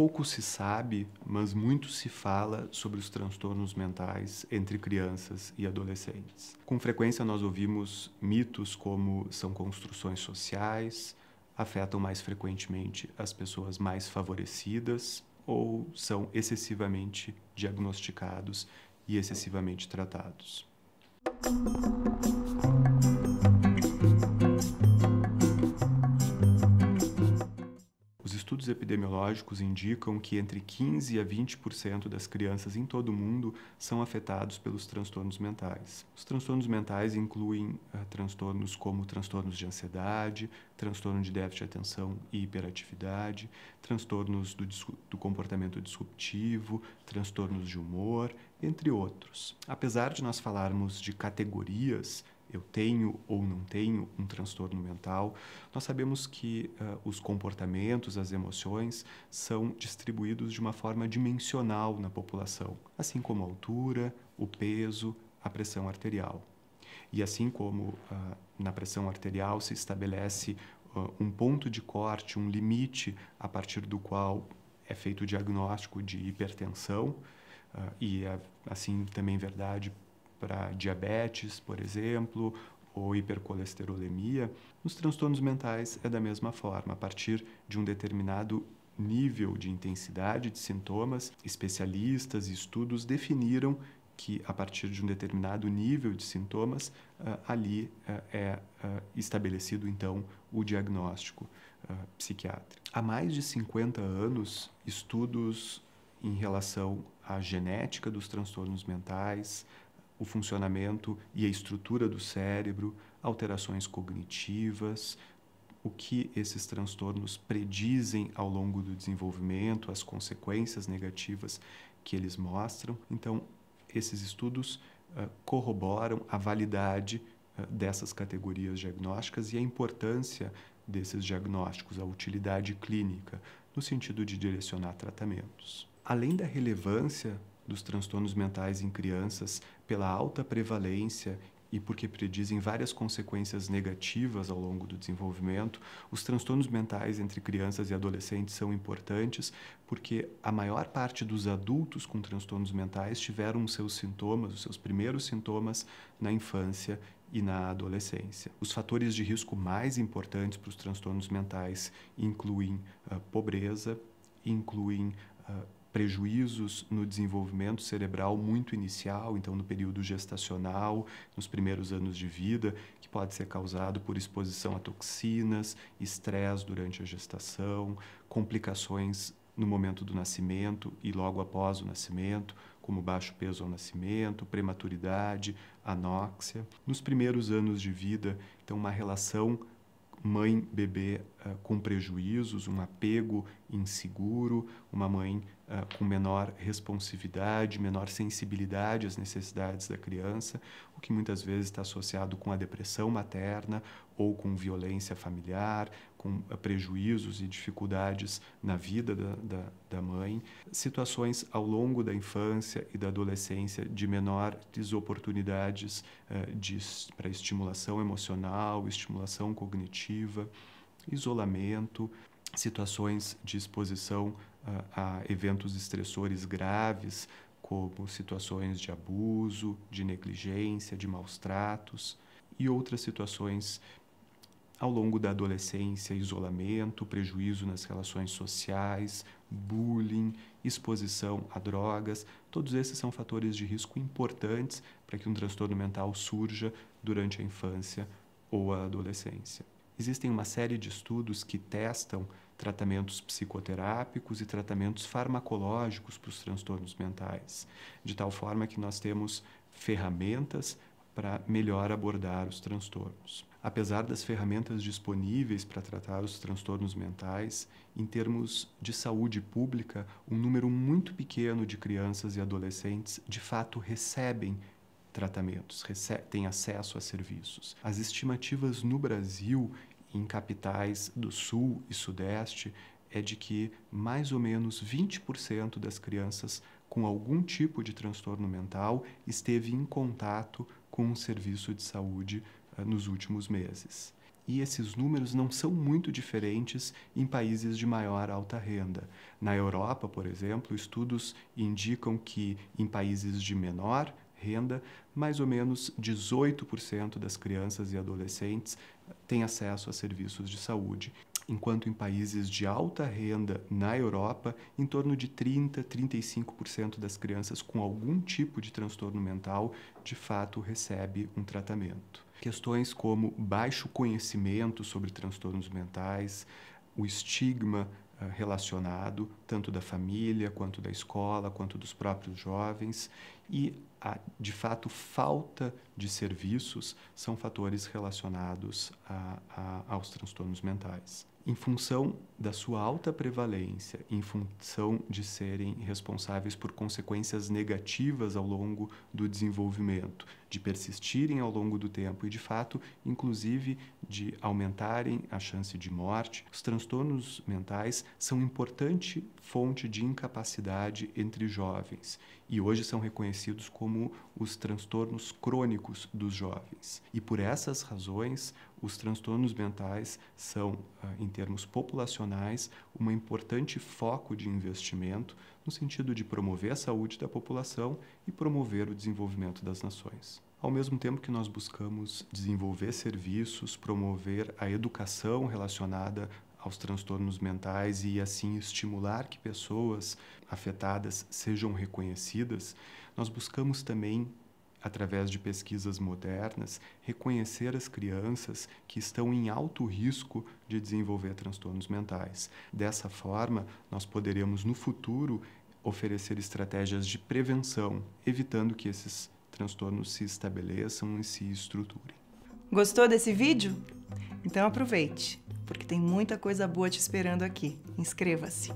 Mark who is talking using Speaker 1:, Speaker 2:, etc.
Speaker 1: Pouco se sabe, mas muito se fala sobre os transtornos mentais entre crianças e adolescentes. Com frequência, nós ouvimos mitos como são construções sociais, afetam mais frequentemente as pessoas mais favorecidas ou são excessivamente diagnosticados e excessivamente tratados. estudos epidemiológicos indicam que entre 15 a 20% das crianças em todo o mundo são afetados pelos transtornos mentais. Os transtornos mentais incluem uh, transtornos como transtornos de ansiedade, transtorno de déficit de atenção e hiperatividade, transtornos do, do comportamento disruptivo, transtornos de humor, entre outros. Apesar de nós falarmos de categorias, eu tenho ou não tenho um transtorno mental. Nós sabemos que uh, os comportamentos, as emoções, são distribuídos de uma forma dimensional na população, assim como a altura, o peso, a pressão arterial. E assim como uh, na pressão arterial se estabelece uh, um ponto de corte, um limite a partir do qual é feito o diagnóstico de hipertensão, ah, e é assim também verdade para diabetes, por exemplo, ou hipercolesterolemia, nos transtornos mentais é da mesma forma. A partir de um determinado nível de intensidade de sintomas, especialistas e estudos definiram que a partir de um determinado nível de sintomas, uh, ali uh, é uh, estabelecido então o diagnóstico psiquiátrico. Há mais de 50 anos, estudos em relação à genética dos transtornos mentais, o funcionamento e a estrutura do cérebro, alterações cognitivas, o que esses transtornos predizem ao longo do desenvolvimento, as consequências negativas que eles mostram. Então, esses estudos uh, corroboram a validade uh, dessas categorias diagnósticas e a importância desses diagnósticos, a utilidade clínica, no sentido de direcionar tratamentos. Além da relevância dos transtornos mentais em crianças pela alta prevalência e porque predizem várias consequências negativas ao longo do desenvolvimento, os transtornos mentais entre crianças e adolescentes são importantes porque a maior parte dos adultos com transtornos mentais tiveram os seus sintomas, os seus primeiros sintomas na infância e na adolescência. Os fatores de risco mais importantes para os transtornos mentais incluem uh, pobreza, incluem uh, prejuízos no desenvolvimento cerebral muito inicial, então no período gestacional, nos primeiros anos de vida, que pode ser causado por exposição a toxinas, estresse durante a gestação, complicações no momento do nascimento e logo após o nascimento, como baixo peso ao nascimento, prematuridade, anóxia. Nos primeiros anos de vida, então uma relação mãe-bebê uh, com prejuízos, um apego inseguro, uma mãe ah, com menor responsividade, menor sensibilidade às necessidades da criança, o que muitas vezes está associado com a depressão materna ou com violência familiar, com ah, prejuízos e dificuldades na vida da, da, da mãe, situações ao longo da infância e da adolescência de menores oportunidades uh, ah, para estimulação emocional, estimulação cognitiva, isolamento, situações de exposição a, a eventos estressores graves, como situações de abuso, de negligência, de maus tratos e outras situações ao longo da adolescência, isolamento, prejuízo nas relações sociais, bullying, exposição a drogas, todos esses são fatores de risco importantes para que um transtorno mental surja durante a infância ou a adolescência. Existem uma série de estudos que testam tratamentos psicoterápicos e tratamentos farmacológicos para os transtornos mentais, de tal forma que nós temos ferramentas para melhor abordar os transtornos. Apesar das ferramentas disponíveis para tratar os transtornos mentais, em termos de saúde pública, um número muito pequeno de crianças e adolescentes de fato recebem tratamentos, têm acesso a serviços. As estimativas no Brasil em capitais do Sul e Sudeste é de que mais ou menos 20% das crianças com algum tipo de transtorno mental esteve em contato com um serviço de saúde uh, nos últimos meses. E esses números não são muito diferentes em países de maior alta renda. Na Europa, por exemplo, estudos indicam que em países de menor renda, mais ou menos 18% das crianças e adolescentes têm acesso a serviços de saúde, enquanto em países de alta renda na Europa, em torno de 30, 35% das crianças com algum tipo de transtorno mental de fato recebe um tratamento. Questões como baixo conhecimento sobre transtornos mentais, o estigma ah, relacionado, tanto da família, quanto da escola, quanto dos próprios jovens, e a, de fato, falta de serviços são fatores relacionados a, a, aos transtornos mentais. Em função da sua alta prevalência, em função de serem responsáveis por consequências negativas ao longo do desenvolvimento, de persistirem ao longo do tempo e, de fato, inclusive de aumentarem a chance de morte, os transtornos mentais são importante fonte de incapacidade entre jovens e hoje são reconhecidos conhecidos como os transtornos crônicos dos jovens. E por essas razões, os transtornos mentais são, ah, em termos populacionais, um importante foco de investimento no sentido de promover a saúde da população e promover o desenvolvimento das nações. Ao mesmo tempo que nós buscamos desenvolver serviços, promover a educação relacionada aos transtornos mentais e assim estimular que pessoas afetadas sejam reconhecidas, nós buscamos também através de pesquisas modernas, reconhecer as crianças que estão em alto risco de desenvolver transtornos mentais. Dessa forma, nós poderemos no futuro oferecer estratégias de prevenção, evitando que esses transtornos se estabeleçam e se estruturem. Gostou desse vídeo? Então aproveite! porque tem muita coisa boa te esperando aqui. Inscreva-se!